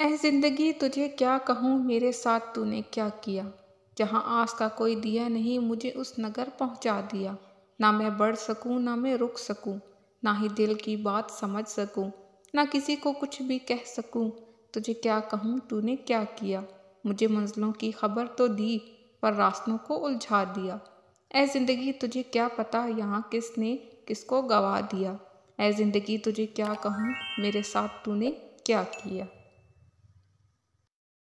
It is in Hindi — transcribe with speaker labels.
Speaker 1: ऐ जिंदगी तुझे क्या कहूँ मेरे साथ तूने क्या किया जहाँ आस का कोई दिया नहीं मुझे उस नगर पहुँचा दिया ना मैं बढ़ सकूँ ना मैं रुक सकूँ ना ही दिल की बात समझ सकूँ ना किसी को कुछ भी कह सकूँ तुझे क्या कहूँ तूने क्या किया मुझे मंजिलों की खबर तो दी पर रास्तों को उलझा दिया ऐ जिंदगी तुझे क्या पता यहाँ किसने किसको गवा दिया ऐ जिंदगी तुझे क्या कहूँ मेरे साथ तूने क्या किया